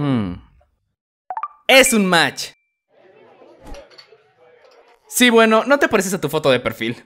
Hmm. Es un match. Sí, bueno, no te pareces a tu foto de perfil.